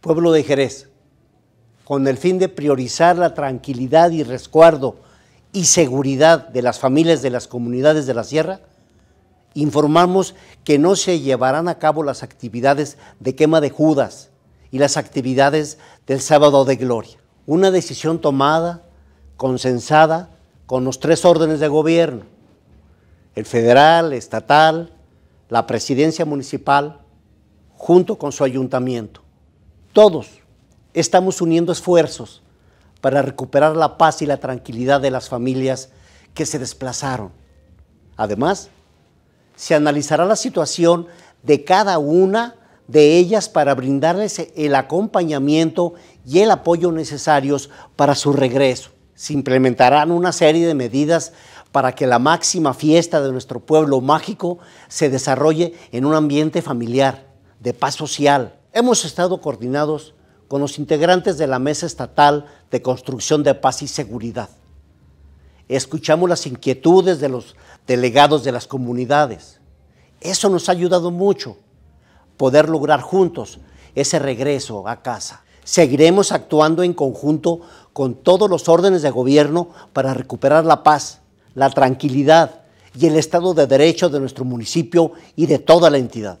pueblo de Jerez, con el fin de priorizar la tranquilidad y resguardo y seguridad de las familias de las comunidades de la sierra, informamos que no se llevarán a cabo las actividades de quema de Judas y las actividades del sábado de gloria. Una decisión tomada, consensada, con los tres órdenes de gobierno, el federal, estatal, la presidencia municipal, junto con su ayuntamiento. Todos estamos uniendo esfuerzos para recuperar la paz y la tranquilidad de las familias que se desplazaron. Además, se analizará la situación de cada una de ellas para brindarles el acompañamiento y el apoyo necesarios para su regreso. Se implementarán una serie de medidas para que la máxima fiesta de nuestro pueblo mágico se desarrolle en un ambiente familiar, de paz social, Hemos estado coordinados con los integrantes de la Mesa Estatal de Construcción de Paz y Seguridad. Escuchamos las inquietudes de los delegados de las comunidades. Eso nos ha ayudado mucho, poder lograr juntos ese regreso a casa. Seguiremos actuando en conjunto con todos los órdenes de gobierno para recuperar la paz, la tranquilidad y el Estado de Derecho de nuestro municipio y de toda la entidad.